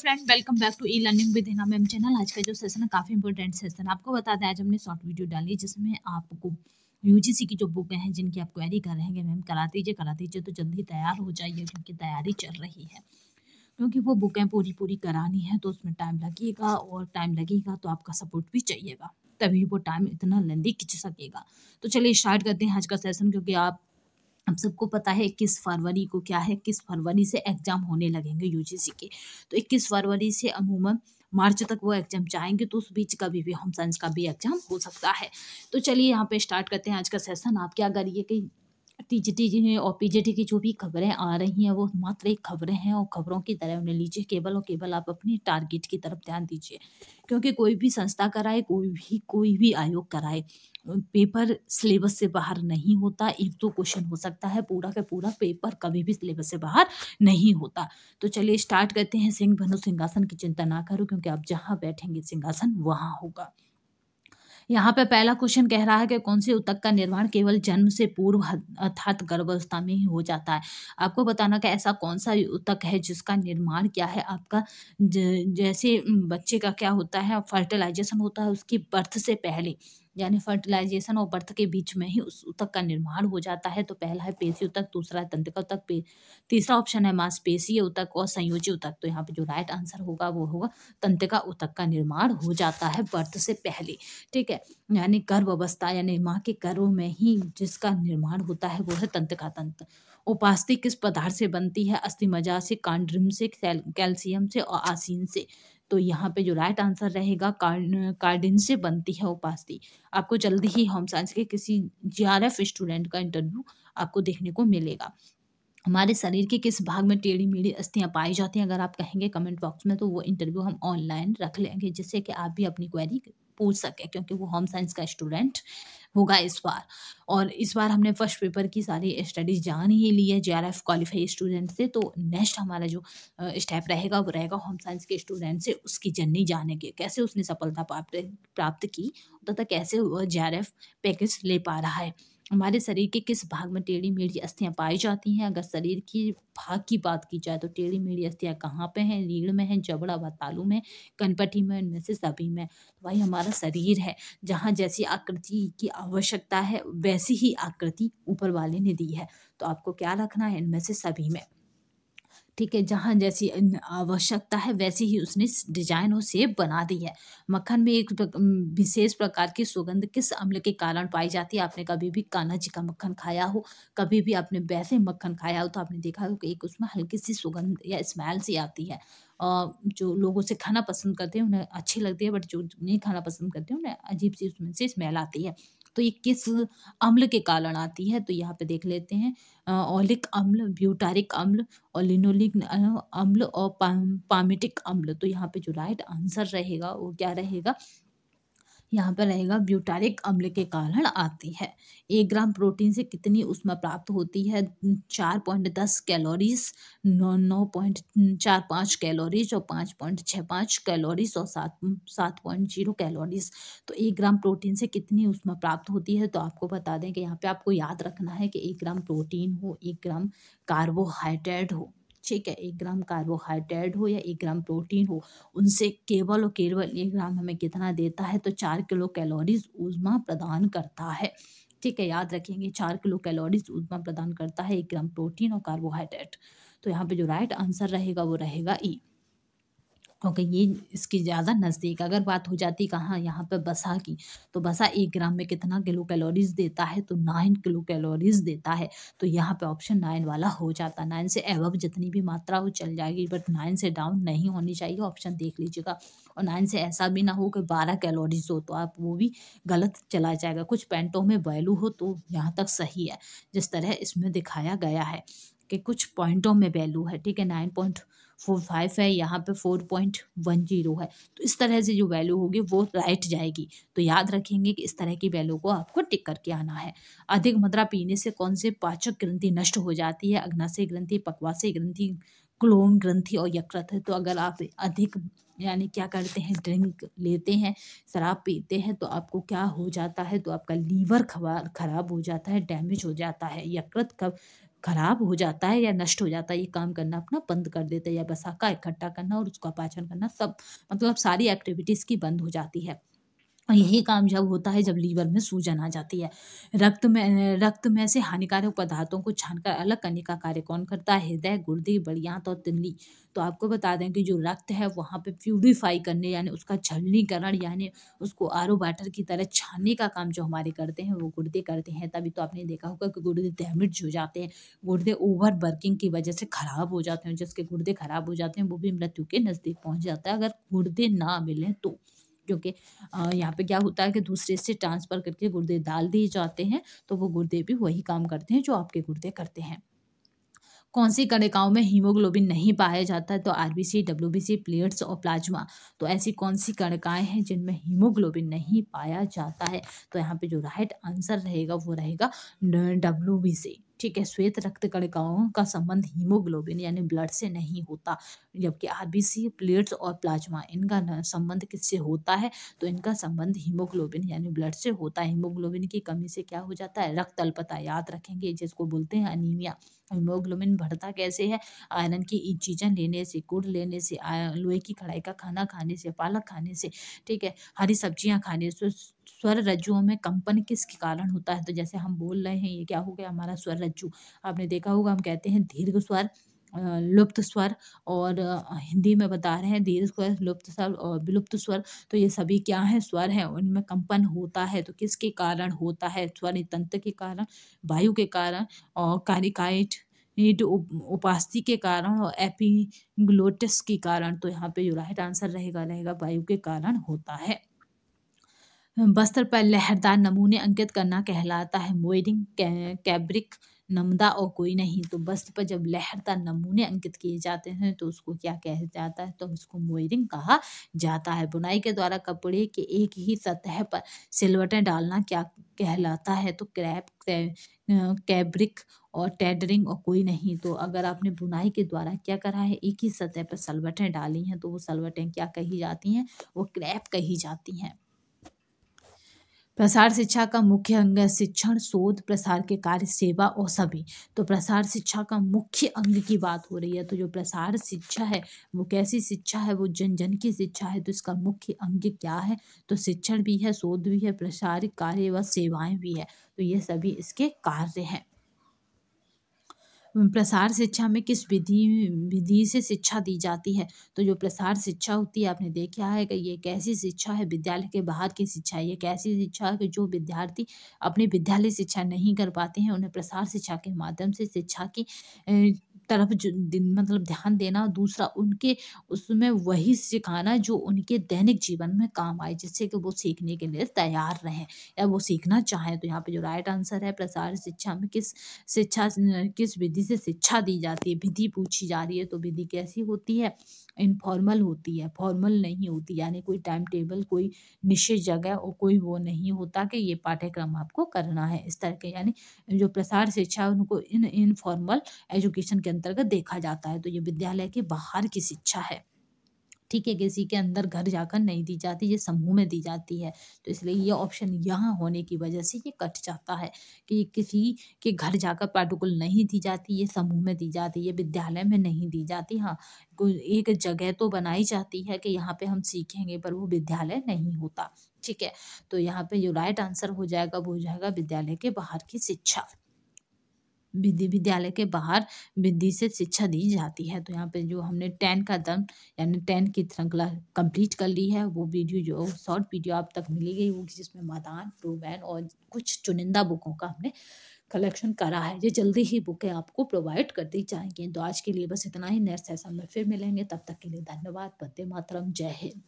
Friend welcome back to e learning with Hina ma'am channel आज का जो सेशन है काफ़ी इंपॉर्टेंट सेशन आपको बता दें आज हमने शॉर्ट वीडियो डाली जिसमें आपको यूजीसी की जो बुक हैं जिनकी आप क्वेरी कर रहे हैं मैम करा दीजिए करा दीजिए तो जल्दी तैयार हो जाइए क्योंकि तैयारी चल रही है क्योंकि वो बुकें पूरी पूरी करानी है तो उसमें टाइम लगेगा और टाइम लगेगा तो आपका सपोर्ट भी चाहिएगा तभी वो टाइम इतना लेंदी खिंच सकेगा तो चलिए स्टार्ट करते हैं आज का सेशन क्योंकि आप हम सबको पता है इक्कीस फरवरी को क्या है इक्कीस फरवरी से एग्ज़ाम होने लगेंगे यूजीसी के तो इक्कीस फरवरी से अमूमन मार्च तक वो एग्जाम जाएंगे तो उस बीच कभी भी होम साइंस का भी एग्जाम हो सकता है तो चलिए यहाँ पे स्टार्ट करते हैं आज का सेशन आपके अगर ये कहीं टीजीटी जी और पीजीटी की जो भी खबरें आ रही हैं वो मात्र एक खबरें हैं और खबरों की तरह उन्हें लीजिए केवल और केवल आप अपने टारगेट की तरफ ध्यान दीजिए क्योंकि कोई भी संस्था कराए कोई भी कोई भी आयोग कराए पेपर सिलेबस से बाहर नहीं होता एक दो तो क्वेश्चन हो सकता है पूरा का पूरा पेपर कभी भी सिलेबस से बाहर नहीं होता तो चलिए स्टार्ट करते हैं सिंह भनु सिंहासन की चिंता ना करो क्योंकि आप जहाँ बैठेंगे सिंहासन वहाँ होगा यहाँ पे पहला क्वेश्चन कह रहा है कि कौन से उत्तक का निर्माण केवल जन्म से पूर्व अर्थात गर्भावस्था में ही हो जाता है आपको बताना कि ऐसा कौन सा उत्तक है जिसका निर्माण क्या है आपका जैसे बच्चे का क्या होता है फर्टिलाइजेशन होता है उसकी बर्थ से पहले यानी फर्टिलाइजेशन और बर्थ के बीच में ही उस उतक का निर्माण हो जाता है तो पहला है पेशी उतक दूसरा है तंत्रिका उतक तीसरा ऑप्शन है मांसपेशीय उतक और संयोजी उतक तो यहाँ पे जो राइट आंसर होगा वो होगा तंत्रिका उतक का निर्माण हो जाता है बर्थ से पहले ठीक है यानी गर्भ अवस्था यानी माँ के गर्भ में ही जिसका निर्माण होता है वो है तंत्रिका तंत्र उपास्थि किस पदार्थ से बनती है अस्थि मजा से कांड्रिम से कैल्शियम से और आसीन से तो यहाँ पे जो राइट आंसर रहेगा कार्डिन से बनती है उपास्थि आपको जल्दी ही होम साइंस के किसी जी स्टूडेंट का इंटरव्यू आपको देखने को मिलेगा हमारे शरीर के किस भाग में टेढ़ी मेढ़ी अस्थियाँ पाई जाती हैं अगर आप कहेंगे कमेंट बॉक्स में तो वो इंटरव्यू हम ऑनलाइन रख लेंगे जिससे कि आप भी अपनी क्वेरी पूछ सके क्योंकि वो होम साइंस का स्टूडेंट होगा इस बार और इस बार हमने फर्स्ट पेपर की सारी स्टडीज जान ही ली है J R F qualify student से तो नेक्स्ट हमारा जो स्टेप रहेगा वो रहेगा होम साइंस के स्टूडेंट से उसकी जर्नी जाने के कैसे उसने सफलता प्राप्त प्राप्त की तथा कैसे वह जे आर एफ पैकेज ले पा रहा है हमारे शरीर के किस भाग में टेढ़ी मेढ़ी अस्थियाँ पाई जाती हैं अगर शरीर की भाग की बात की जाए तो टेढ़ी मेढ़ी अस्थियाँ कहाँ पे हैं रीढ़ में हैं जबड़ा व तालू में कनपटी में इनमें से सभी में तो भाई हमारा शरीर है जहाँ जैसी आकृति की आवश्यकता है वैसी ही आकृति ऊपर वाले ने दी है तो आपको क्या रखना है इनमें से सभी में ठीक है जहाँ जैसी आवश्यकता है वैसी ही उसने डिजाइन और सेप बना दी है मक्खन में एक विशेष प्रकार की सुगंध किस अम्ल के कारण पाई जाती है आपने कभी भी कान्हा जी का मक्खन खाया हो कभी भी आपने वैसे मक्खन खाया हो तो आपने देखा हो कि एक उसमें हल्की सी सुगंध या स्मेल सी आती है और जो लोगों से खाना पसंद करते हैं उन्हें अच्छी लगती है बट जो नहीं खाना पसंद करते हैं उन्हें अजीब सी उसमें से स्मेल आती है तो ये किस अम्ल के कारण आती है तो यहाँ पे देख लेते हैं ओलिक अम्ल ब्यूटारिक अम्ल और लिनोलिक अम्ल और पामिटिक अम्ल तो यहाँ पे जो राइट आंसर रहेगा वो क्या रहेगा यहाँ पर रहेगा ब्यूटारिक अम्ल के कारण आती है एक ग्राम प्रोटीन से कितनी उष्मा प्राप्त होती है चार पॉइंट दस कैलोरीज नौ नौ पॉइंट चार पाँच कैलोरीज और पाँच पॉइंट छः पाँच कैलोरीज और सात सात पॉइंट जीरो कैलोरीज तो एक ग्राम प्रोटीन से कितनी उष्मा प्राप्त होती है तो आपको बता दें कि यहाँ पे आपको याद रखना है कि एक ग्राम प्रोटीन हो एक ग्राम कार्बोहाइड्रेट हो ठीक है एक ग्राम कार्बोहाइड्रेट हो या एक ग्राम प्रोटीन हो उनसे केवल और केवल एक ग्राम हमें कितना देता है तो चार किलो कैलोरीज उजमा प्रदान करता है ठीक है याद रखेंगे चार किलो कैलोरीज उजमा प्रदान करता है एक ग्राम प्रोटीन और कार्बोहाइड्रेट तो यहाँ पे जो राइट आंसर रहेगा वो रहेगा ई e. क्योंकि ये इसकी ज़्यादा नज़दीक अगर बात हो जाती कहाँ यहाँ पे बसा की तो बसा एक ग्राम में कितना किलो कैलोरीज देता है तो नाइन किलो कैलोरीज देता है तो यहाँ पे ऑप्शन नाइन वाला हो जाता है नाइन से एवब जितनी भी मात्रा हो चल जाएगी बट नाइन से डाउन नहीं होनी चाहिए ऑप्शन देख लीजिएगा और नाइन से ऐसा भी ना हो कि बारह कैलोरीज हो तो आप वो भी गलत चला जाएगा कुछ पेंटों में बैलू हो तो यहाँ तक सही है जिस तरह इसमें दिखाया गया है के कुछ पॉइंटों में वैल्यू है ठीक है नाइन पॉइंट फोर फाइव है यहाँ पे फोर पॉइंट वन जीरो है तो इस तरह से जो वैल्यू होगी वो राइट जाएगी तो याद रखेंगे कि इस तरह की वैल्यू को आपको टिक करके आना है अधिक मात्रा पीने से कौन से पाचक ग्रंथि नष्ट हो जाती है अग्नाशय ग्रंथि पकवासी ग्रंथि क्लोन ग्रंथि और यकृत है तो अगर आप अधिक यानी क्या करते हैं ड्रिंक लेते हैं शराब पीते हैं तो आपको क्या हो जाता है तो आपका लीवर खराब हो जाता है डैमेज हो जाता है यकृत कब खराब हो जाता है या नष्ट हो जाता है ये काम करना अपना बंद कर देते हैं या का इकट्ठा करना और उसका पाचन करना सब मतलब सारी एक्टिविटीज़ की बंद हो जाती है यही काम जब होता है जब लीवर में सूजन आ जाती है रक्त में रक्त में से हानिकारक पदार्थों को छानकर अलग करने का कार्य कौन करता है हृदय गुर्दे बड़ियांत और तिल्ली तो आपको बता दें कि जो रक्त है वहाँ पे प्यूरिफाई करने यानी उसका छलनीकरण यानी उसको आर वाटर की तरह छानने का काम जो हमारे करते हैं वो गुर्दे करते हैं तभी तो आपने देखा होगा कि गुर्दे डैमेज हो जाते हैं गुर्दे ओवर वर्किंग की वजह से ख़राब हो जाते हैं जिसके गुर्दे ख़राब हो जाते हैं वो भी मृत्यु के नज़दीक पहुँच जाता है अगर गुर्दे ना मिलें तो क्योंकि यहाँ पे क्या होता है कि दूसरे से ट्रांसफ़र करके गुर्दे डाल दिए जाते हैं तो वो गुर्दे भी वही काम करते हैं जो आपके गुर्दे करते हैं कौन सी कणिकाओं में हीमोग्लोबिन नहीं पाया जाता है तो आरबीसी डब्ल्यूबीसी प्लेट्स और प्लाज्मा तो ऐसी कौन सी कणिकाएं हैं जिनमें हीमोग्लोबिन नहीं पाया जाता है तो यहाँ पे जो राइट आंसर रहेगा वो रहेगा डब्ल्यूबीसी ठीक है श्वेत रक्त कणिकाओं का संबंध हीमोग्लोबिन यानी ब्लड से नहीं होता जबकि आरबीसी प्लेट्स और प्लाज्मा इनका संबंध किससे होता है तो इनका संबंध हीमोग्लोबिन यानी ब्लड से होता है हीमोग्लोबिन की कमी से क्या हो जाता है रक्त अल्पता याद रखेंगे जिसको बोलते हैं अनिमिया हीमोग्लोबिन बढ़ता कैसे है आयरन की चीज़ें लेने से गुड़ लेने से लोहे की कढ़ाई का खाना खाने से पालक खाने से ठीक है हरी सब्जियां खाने से स्वर रज्जुओं में कंपन किसके कारण होता है तो जैसे हम बोल रहे हैं ये क्या हो गया हमारा स्वर रज्जु आपने देखा होगा हम कहते हैं दीर्घ स्वर लुप्त स्वर और हिंदी में बता रहे हैं दीर्घ स्वर लुप्त स्वर और विलुप्त स्वर तो ये सभी क्या है स्वर हैं उनमें कंपन होता है तो किसके कारण होता है स्वर तंत्र के कारण वायु के कारण और कारिकाइट नीट उपास्थि के कारण और एपिग्लोटिस के कारण तो यहाँ पे जो राइट आंसर रहेगा रहेगा वायु के कारण होता है वस्त्र पर लहरदार नमूने अंकित करना कहलाता है मोयरिंग कैब्रिक नमदा और कोई नहीं तो वस्त्र पर जब लहरदार नमूने अंकित किए जाते हैं तो उसको क्या कहा जाता है तो उसको मोयरिंग कहा जाता है बुनाई के द्वारा कपड़े के एक ही सतह पर सिलवटें डालना क्या कहलाता है तो क्रैप कैब्रिक और टेडरिंग और कोई नहीं तो अगर आपने बुनाई के द्वारा क्या करा है एक ही सतह पर सलवटें डाली हैं तो वो सलवटें क्या कही जाती हैं वो क्रैप कही जाती हैं प्रसार शिक्षा का मुख्य अंग है शिक्षण शोध प्रसार के कार्य सेवा और सभी तो प्रसार शिक्षा का मुख्य अंग की बात हो रही है तो जो प्रसार शिक्षा है वो कैसी शिक्षा है वो जन जन की शिक्षा है तो इसका मुख्य अंग क्या है तो शिक्षण भी है शोध भी है प्रसार कार्य व सेवाएं भी है तो ये सभी इसके कार्य हैं प्रसार शिक्षा में किस विधि विधि से शिक्षा दी जाती है तो जो प्रसार शिक्षा होती है आपने देखा है कि ये कैसी शिक्षा है विद्यालय के बाहर की शिक्षा ये कैसी शिक्षा है कि जो विद्यार्थी अपने विद्यालय शिक्षा नहीं कर पाते हैं उन्हें प्रसार शिक्षा के माध्यम से शिक्षा की तरफ जो मतलब ध्यान देना दूसरा उनके उसमें वही सिखाना जो उनके दैनिक जीवन में काम आए जिससे कि वो सीखने के लिए तैयार रहें या वो सीखना चाहें तो यहाँ पे जो राइट आंसर है प्रसार शिक्षा में किस शिक्षा किस विधि से शिक्षा दी जाती है विधि पूछी जा रही है तो विधि कैसी होती है इनफॉर्मल होती है फॉर्मल नहीं होती यानी कोई टाइम टेबल कोई निश्चित जगह और कोई वो नहीं होता कि ये पाठ्यक्रम आपको करना है इस तरह के यानी जो प्रसार शिक्षा उनको इन इनफॉर्मल एजुकेशन के अंतर्गत देखा जाता है तो ये विद्यालय के बाहर की शिक्षा है ठीक है किसी के अंदर घर जाकर नहीं दी जाती ये समूह में दी जाती है तो इसलिए ये ऑप्शन यहाँ होने की वजह से ये कट जाता है कि किसी के घर जाकर पार्टिकुल नहीं दी जाती ये समूह में दी जाती ये विद्यालय में नहीं दी जाती हाँ एक जगह तो बनाई जाती है कि यहाँ पे हम सीखेंगे पर वो विद्यालय नहीं होता ठीक है तो यहाँ पर जो राइट आंसर हो जाएगा वो हो जाएगा विद्यालय के बाहर की शिक्षा विधि विद्यालय के बाहर विधि से शिक्षा दी जाती है तो यहाँ पे जो हमने टेन का दम यानी टेन की श्रृंखला कंप्लीट कर ली है वो वीडियो जो शॉर्ट वीडियो आप तक मिली गई वो जिसमें मैदान प्रूवैन और कुछ चुनिंदा बुकों का हमने कलेक्शन करा है ये जल्दी ही बुकें आपको प्रोवाइड कर दी जाएंगी तो आज के लिए बस इतना ही नेक्स्ट सेशन में फिर मिलेंगे तब तक के लिए धन्यवाद वंदे मातरम जय हिंद